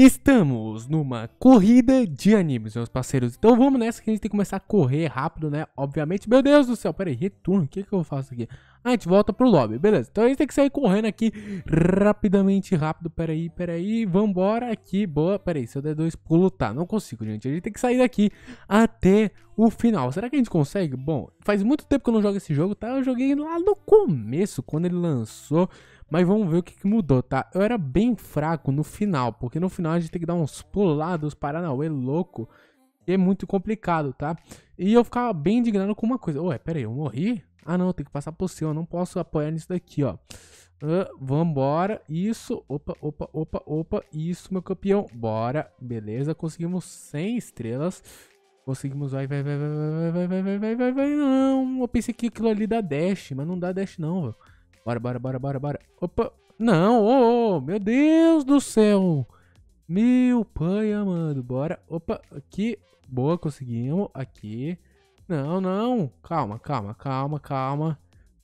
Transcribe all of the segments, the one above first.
Estamos numa corrida de animes, meus parceiros. Então vamos nessa que a gente tem que começar a correr rápido, né? Obviamente. Meu Deus do céu, peraí, retorno. O que, que eu faço aqui? a gente volta pro lobby, beleza. Então a gente tem que sair correndo aqui rapidamente, rápido. Peraí, peraí, vambora aqui, boa. Peraí, se eu der dois pulo, tá, não consigo, gente. A gente tem que sair daqui até o final. Será que a gente consegue? Bom, faz muito tempo que eu não jogo esse jogo, tá? Eu joguei lá no começo, quando ele lançou. Mas vamos ver o que, que, mudou, tá? Eu era bem fraco no final, porque no final a gente tem que dar uns pulados, paranauê louco. E é muito complicado, tá? E eu ficava bem indignado com uma coisa. Ué, peraí, eu morri? Ah, não, tem que passar por cima, não posso apoiar nisso daqui, ó. Uh, vambora, isso, opa, opa, opa, opa, isso, meu campeão, bora, beleza, conseguimos 100 estrelas, conseguimos, vai, vai, vai, vai, vai, vai, vai, vai, vai, vai, vai, não, eu pensei que aquilo ali dá dash, mas não dá dash não, velho. bora, bora, bora, bora, bora, opa, não, ô, oh, oh, meu Deus do céu, meu pai amado, bora, opa, aqui, boa, conseguimos, aqui, não, não. Calma, calma, calma, calma.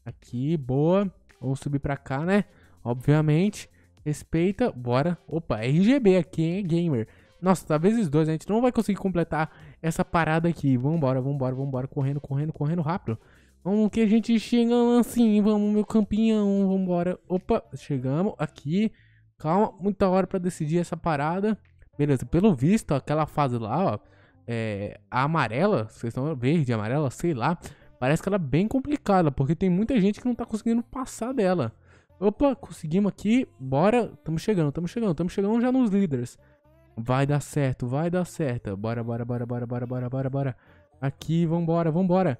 Aqui, boa. Vamos subir pra cá, né? Obviamente. Respeita. Bora. Opa, RGB aqui, hein, gamer. Nossa, tá vezes dois. A gente não vai conseguir completar essa parada aqui. Vambora, vambora, vambora. Correndo, correndo, correndo rápido. Vamos que a gente chega assim. Vamos, meu campeão. Vambora. Opa, chegamos aqui. Calma, muita hora pra decidir essa parada. Beleza, pelo visto, aquela fase lá, ó é, a amarela, estão verde, amarela, sei lá, parece que ela é bem complicada, porque tem muita gente que não tá conseguindo passar dela. Opa, conseguimos aqui, bora, estamos chegando, estamos chegando, estamos chegando já nos líderes. Vai dar certo, vai dar certo. Bora, bora, bora, bora, bora, bora, bora, bora. Aqui, vambora, vambora.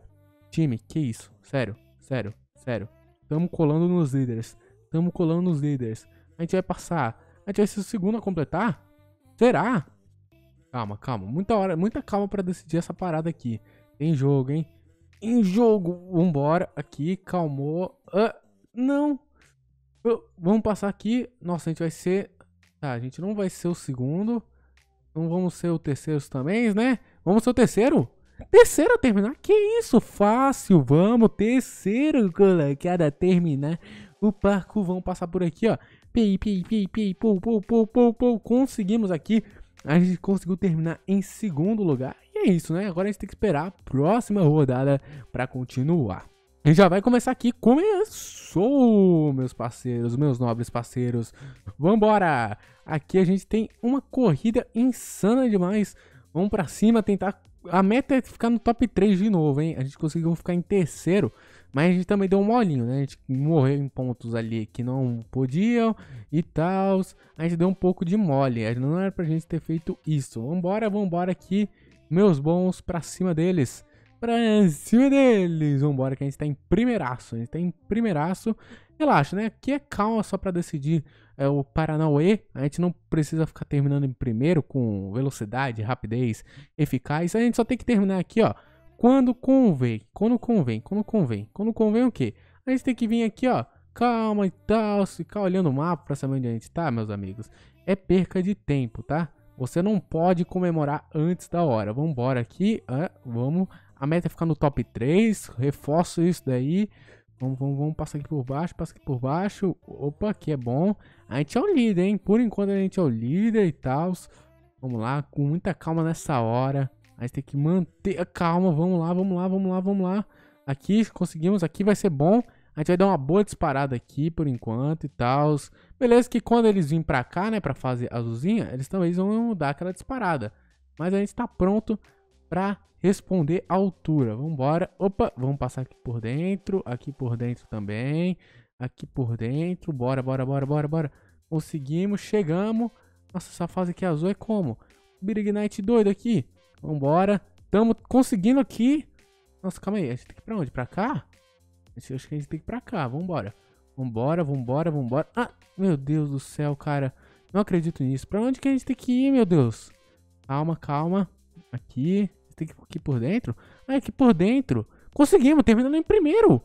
Time, que isso? Sério, sério, sério. Tamo colando nos líderes. Tamo colando nos líderes. A gente vai passar. A gente vai ser o segundo a completar? Será? Calma, calma. Muita hora, muita calma para decidir essa parada aqui. Tem jogo, hein? Em jogo. Vambora. Aqui, calmou. Ah, não. Vamos passar aqui. Nossa, a gente vai ser... Tá, a gente não vai ser o segundo. Não vamos ser o terceiro também, né? Vamos ser o terceiro? Terceiro a terminar? Que isso? Fácil. Vamos. Terceiro, colegiada, terminar. O parco. Vamos passar por aqui, ó. pi pi pi pi Pou, pou, pou, pou, pou. Conseguimos aqui. A gente conseguiu terminar em segundo lugar. E é isso, né? Agora a gente tem que esperar a próxima rodada para continuar. A gente já vai começar aqui. Começou, meus parceiros, meus nobres parceiros. Vambora! Aqui a gente tem uma corrida insana demais. Vamos para cima tentar a meta é ficar no top 3 de novo, hein? A gente conseguiu ficar em terceiro, mas a gente também deu um molinho, né? A gente morreu em pontos ali que não podiam e tal. A gente deu um pouco de mole. Não era pra gente ter feito isso. Vambora, vambora aqui. Meus bons, pra cima deles. Pra cima deles. Vambora, que a gente tá em primeiraço. A gente tá em primeiraço. Relaxa, né? Aqui é calma só pra decidir é, o Paranauê, a gente não precisa ficar terminando em primeiro com velocidade, rapidez, eficaz. A gente só tem que terminar aqui, ó. Quando convém, quando convém, quando convém, quando convém o quê? A gente tem que vir aqui, ó. Calma e tal, ficar olhando o mapa pra saber onde a gente tá, meus amigos. É perca de tempo, tá? Você não pode comemorar antes da hora. Vamos embora aqui, ah, vamos. A meta é ficar no top 3, reforço isso daí. Vamos, vamos, vamos passar aqui por baixo, passar aqui por baixo. Opa, aqui é bom. A gente é o líder, hein? Por enquanto a gente é o líder e tal. Vamos lá, com muita calma nessa hora. A gente tem que manter a calma. Vamos lá, vamos lá, vamos lá, vamos lá. Aqui, conseguimos. Aqui vai ser bom. A gente vai dar uma boa disparada aqui por enquanto e tal. Beleza que quando eles virem pra cá, né, pra a azulzinha, eles também vão dar aquela disparada. Mas a gente tá pronto para responder a altura. Vamos embora. Opa, vamos passar aqui por dentro, aqui por dentro também, aqui por dentro. Bora, bora, bora, bora, bora. Conseguimos, chegamos. Nossa, essa fase aqui azul é como? Knight doido aqui. Vambora. Tamo conseguindo aqui. Nossa, calma aí. A gente tem que ir pra onde? Pra cá? acho que a gente tem que ir pra cá. Vambora. Vambora, vambora, vambora. Ah, meu Deus do céu, cara. Não acredito nisso. Pra onde que a gente tem que ir, meu Deus? Calma, calma. Aqui tem que ir por dentro. É aqui por dentro. Conseguimos, terminando em primeiro.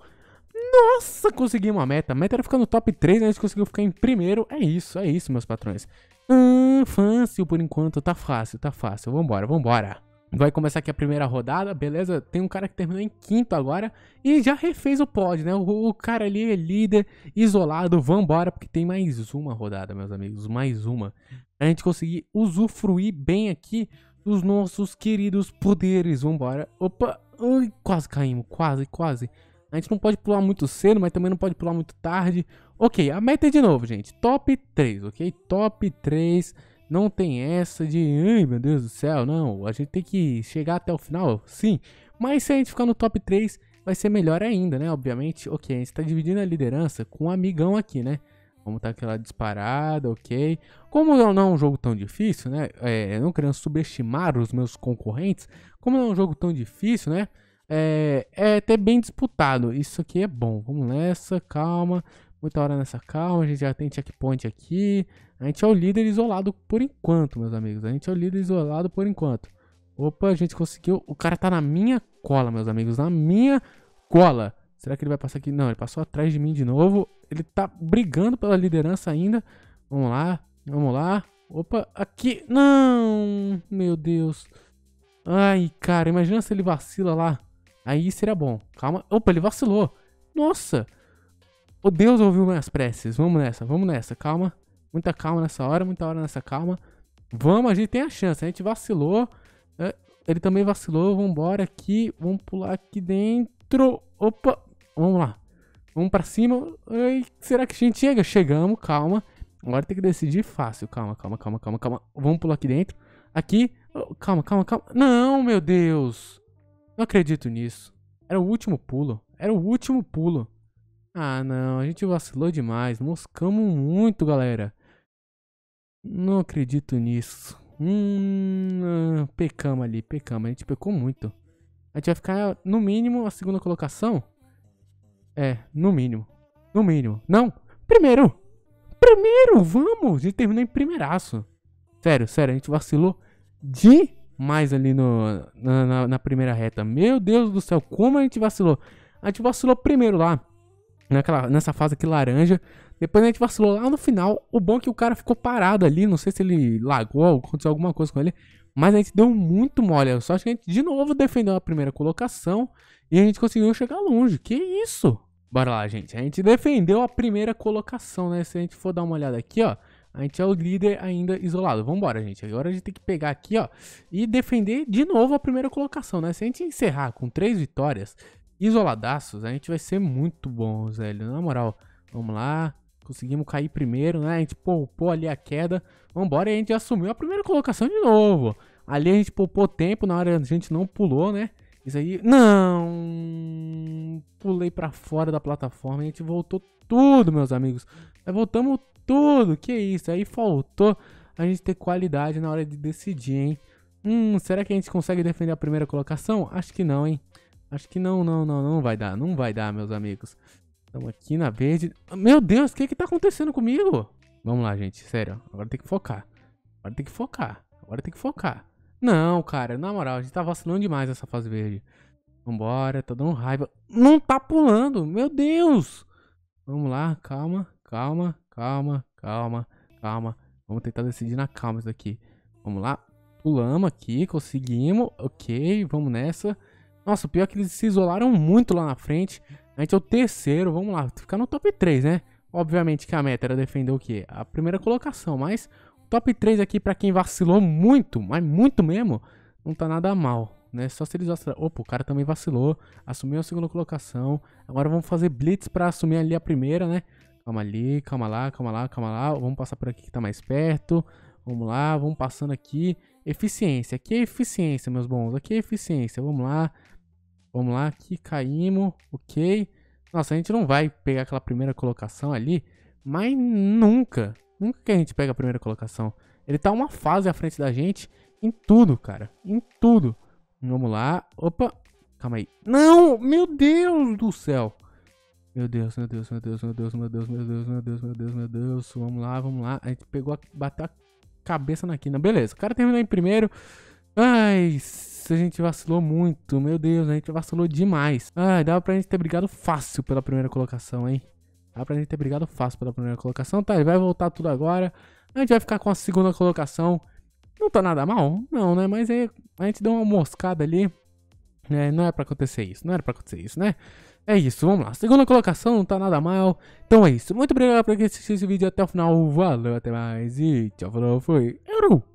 Nossa, conseguimos a meta. A meta era ficar no top 3, a gente conseguiu ficar em primeiro. É isso, é isso, meus patrões. Hum, fácil por enquanto, tá fácil, tá fácil. Vambora, vambora. Vai começar aqui a primeira rodada, beleza? Tem um cara que terminou em quinto agora e já refez o pod, né? O, o, cara ali é líder, isolado, vambora, porque tem mais uma rodada, meus amigos, mais uma. A gente conseguir usufruir bem aqui dos nossos queridos poderes. Vambora. Opa! quase caímos, quase, quase. A gente não pode pular muito cedo, mas também não pode pular muito tarde. Ok, a meta é de novo, gente. Top 3, ok? Top 3. Não tem essa de, ai meu Deus do céu, não. A gente tem que chegar até o final, sim. Mas se a gente ficar no top 3, vai ser melhor ainda, né? Obviamente, ok, a gente tá dividindo a liderança com um amigão aqui, né? Como tá aquela disparada, ok. Como não é um jogo tão difícil, né? É, não querendo subestimar os meus concorrentes. Como não é um jogo tão difícil, né? É, é até bem disputado. Isso aqui é bom. Vamos nessa, calma. Muita hora nessa calma. A gente já tem checkpoint aqui. A gente é o líder isolado por enquanto, meus amigos. A gente é o líder isolado por enquanto. Opa, a gente conseguiu. O cara tá na minha cola, meus amigos. Na minha cola. Será que ele vai passar aqui? Não, ele passou atrás de mim de novo. Ele tá brigando pela liderança ainda. Vamos lá, vamos lá. Opa, aqui. Não! Meu Deus. Ai, cara, imagina se ele vacila lá. Aí seria bom. Calma. Opa, ele vacilou. Nossa! O Deus ouviu minhas preces. Vamos nessa, vamos nessa. Calma. Muita calma nessa hora, muita hora nessa calma. Vamos, a gente tem a chance. A gente vacilou. É, ele também vacilou. Vamos embora aqui. Vamos pular aqui dentro. Opa! Vamos lá. Vamos para cima. Ai, será que a gente chega? Chegamos, calma. Agora tem que decidir fácil. Calma, calma, calma, calma, calma. Vamos pular aqui dentro. Aqui. Oh, calma, calma, calma. Não, meu Deus. Não acredito nisso. Era o último pulo. Era o último pulo. Ah, não. A gente vacilou demais. Moscamos muito, galera. Não acredito nisso. Hum, ah, pecamos ali, pecamos. A gente pecou muito. A gente vai ficar, no mínimo, a segunda colocação. É, no mínimo. No mínimo. Não! Primeiro! Primeiro, vamos! A gente terminou em primeiraço. Sério, sério, a gente vacilou demais ali no, na, na, na primeira reta. Meu Deus do céu, como a gente vacilou! A gente vacilou primeiro lá, naquela, nessa fase aqui laranja. Depois a gente vacilou lá no final. O bom é que o cara ficou parado ali. Não sei se ele lagou, aconteceu alguma coisa com ele. Mas a gente deu muito mole. Só acho que a gente de novo defendeu a primeira colocação. E a gente conseguiu chegar longe. Que isso? Bora lá, gente. A gente defendeu a primeira colocação, né? Se a gente for dar uma olhada aqui, ó. A gente é o líder ainda isolado. Vambora, gente. Agora a gente tem que pegar aqui, ó. E defender de novo a primeira colocação, né? Se a gente encerrar com três vitórias isoladaços, a gente vai ser muito bom, velho. Na moral, vamos lá. Conseguimos cair primeiro, né? A gente poupou ali a queda. Vambora e a gente assumiu a primeira colocação de novo. Ali a gente poupou tempo, na hora a gente não pulou, né? Isso aí... Não! pulei para fora da plataforma. A gente voltou tudo, meus amigos. Aí voltamos tudo. Que isso? Aí faltou a gente ter qualidade na hora de decidir, hein? Hum, será que a gente consegue defender a primeira colocação? Acho que não, hein? Acho que não, não, não, não vai dar. Não vai dar, meus amigos. Estamos aqui na verde. Meu Deus, o que que tá acontecendo comigo? Vamos lá, gente. Sério, agora tem que focar. Agora tem que focar. Agora tem que focar. Não, cara, na moral, a gente tá vacilando demais essa fase verde. Vambora, tá dando raiva. Não tá pulando, meu Deus! Vamos lá, calma, calma, calma, calma, calma. Vamos tentar decidir na calma isso daqui. Vamos lá, pulamos aqui, conseguimos. Ok, vamos nessa. Nossa, o pior é que eles se isolaram muito lá na frente. A gente é o terceiro, vamos lá, ficar no top 3, né? Obviamente que a meta era defender o quê? A primeira colocação, mas top 3 aqui para quem vacilou muito, mas muito mesmo, não tá nada mal né? Só se eles Opa, o cara também vacilou, assumiu a segunda colocação. Agora vamos fazer blitz para assumir ali a primeira, né? Calma ali, calma lá, calma lá, calma lá. Vamos passar por aqui que tá mais perto. Vamos lá, vamos passando aqui. Eficiência, aqui é eficiência, meus bons. Aqui é eficiência, vamos lá. Vamos lá, aqui caímos, ok. Nossa, a gente não vai pegar aquela primeira colocação ali, mas nunca. Nunca que a gente pega a primeira colocação. Ele tá uma fase à frente da gente em tudo, cara. Em tudo. Vamos lá. Opa. Calma aí. Não! Meu Deus do céu! Meu Deus, meu Deus, meu Deus, meu Deus, meu Deus, meu Deus, meu Deus, meu Deus, meu Deus. Vamos lá, vamos lá. A gente pegou, a, bateu a cabeça na quina. Beleza, o cara terminou em primeiro. Ai, a gente vacilou muito. Meu Deus, a gente vacilou demais. Ai, dava pra gente ter brigado fácil pela primeira colocação, hein? Dava pra gente ter brigado fácil pela primeira colocação. Tá, ele vai voltar tudo agora. A gente vai ficar com a segunda colocação. Não tá nada mal, não, né? Mas aí é, a gente deu uma moscada ali. É, não é para acontecer isso, não era para acontecer isso, né? É isso, vamos lá. Segunda colocação, não tá nada mal. Então é isso. Muito obrigado por assistir esse vídeo até o final. Valeu, até mais e tchau, falou, fui. eu